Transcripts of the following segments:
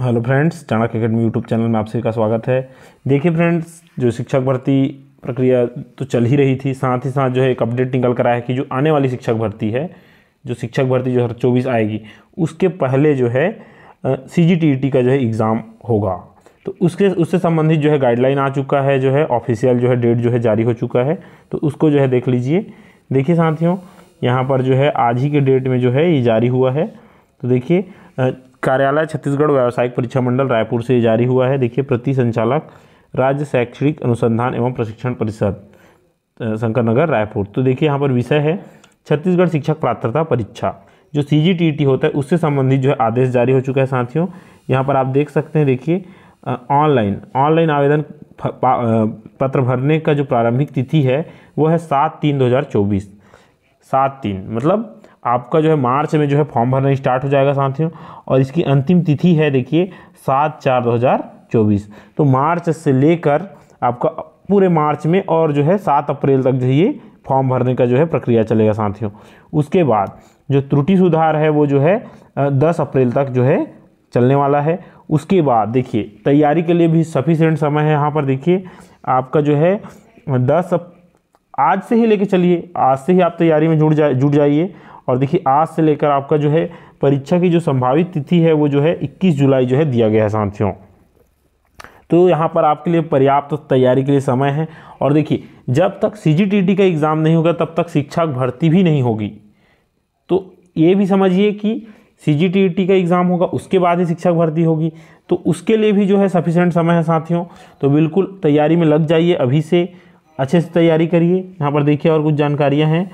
hello friends Chanakya academy YouTube channel में आप सभी का स्वागत है देखिए फ्रेंड्स जो शिक्षक भर्ती प्रक्रिया तो चल ही रही थी साथ ही साथ जो है एक अपडेट निकल कर आया है कि जो आने वाली शिक्षक भर्ती है जो शिक्षक भर्ती जो हर चौबीस आएगी उसके पहले जो है सी जी e का जो है एग्ज़ाम होगा तो उसके उससे संबंधित जो है गाइडलाइन आ चुका है जो है ऑफिशियल जो है डेट जो है जारी हो चुका है तो उसको जो है देख लीजिए देखिए साथियों यहाँ पर जो है आज ही के डेट में जो है ये जारी हुआ है तो देखिए कार्यालय छत्तीसगढ़ व्यावसायिक परीक्षा मंडल रायपुर से जारी हुआ है देखिए प्रति संचालक राज्य शैक्षणिक अनुसंधान एवं प्रशिक्षण परिषद शंकर नगर रायपुर तो देखिए यहाँ पर विषय है छत्तीसगढ़ शिक्षक पात्रता परीक्षा जो सी जी टी टी होता है उससे संबंधित जो है आदेश जारी हो चुका है साथियों यहाँ पर आप देख सकते हैं देखिए ऑनलाइन ऑनलाइन आवेदन पत्र भरने का जो प्रारंभिक तिथि है वो है सात तीन दो हज़ार चौबीस सात तीन मतलब आपका जो है मार्च में जो है फॉर्म भरना स्टार्ट हो जाएगा साथियों और इसकी अंतिम तिथि है देखिए सात चार दो हज़ार चौबीस तो मार्च से लेकर आपका पूरे मार्च में और जो है सात अप्रैल तक जो है ये फॉर्म भरने का जो है प्रक्रिया चलेगा साथियों उसके बाद जो त्रुटि सुधार है वो जो है दस अप्रैल तक जो है चलने वाला है उसके बाद देखिए तैयारी के लिए भी सफिशेंट समय है यहाँ पर देखिए आपका जो है दस आज से ही लेके चलिए आज से ही आप तैयारी में जुड़ जा जुड़ जाइए और देखिए आज से लेकर आपका जो है परीक्षा की जो संभावित तिथि है वो जो है 21 जुलाई जो है दिया गया है साथियों तो यहाँ पर आपके लिए पर्याप्त तो तैयारी के लिए समय है और देखिए जब तक सी e का एग्ज़ाम नहीं होगा तब तक शिक्षक भर्ती भी नहीं होगी तो ये भी समझिए कि सी e का एग्ज़ाम होगा उसके बाद ही शिक्षक भर्ती होगी तो उसके लिए भी जो है सफिशेंट समय है साथियों तो बिल्कुल तैयारी में लग जाइए अभी से अच्छे से तैयारी करिए यहाँ पर देखिए और कुछ जानकारियाँ हैं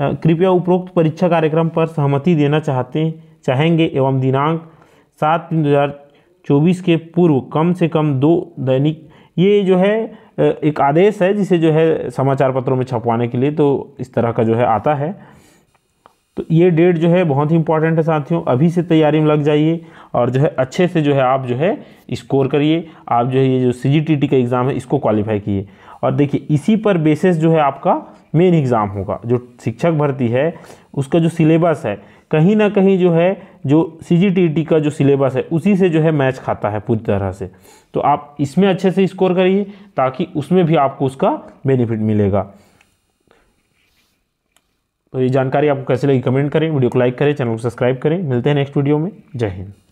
कृपया उपरोक्त परीक्षा कार्यक्रम पर सहमति देना चाहते चाहेंगे एवं दिनांक सात तीन दो हज़ार चौबीस के पूर्व कम से कम दो दैनिक ये जो है एक आदेश है जिसे जो है समाचार पत्रों में छपवाने के लिए तो इस तरह का जो है आता है तो ये डेट जो है बहुत ही इंपॉर्टेंट है साथियों अभी से तैयारी में लग जाइए और जो है अच्छे से जो है आप जो है स्कोर करिए आप जो है ये जो सी का एग्ज़ाम है इसको क्वालिफाई किए और देखिए इसी पर बेसिस जो है आपका मेन एग्ज़ाम होगा जो शिक्षक भर्ती है उसका जो सिलेबस है कहीं ना कहीं जो है जो सी का जो सिलेबस है उसी से जो है मैच खाता है पूरी तरह से तो आप इसमें अच्छे से स्कोर करिए ताकि उसमें भी आपको उसका बेनिफिट मिलेगा तो ये जानकारी आपको कैसे लगी कमेंट करें वीडियो को लाइक करें चैनल को सब्सक्राइब करें मिलते हैं नेक्स्ट वीडियो में जय हिंद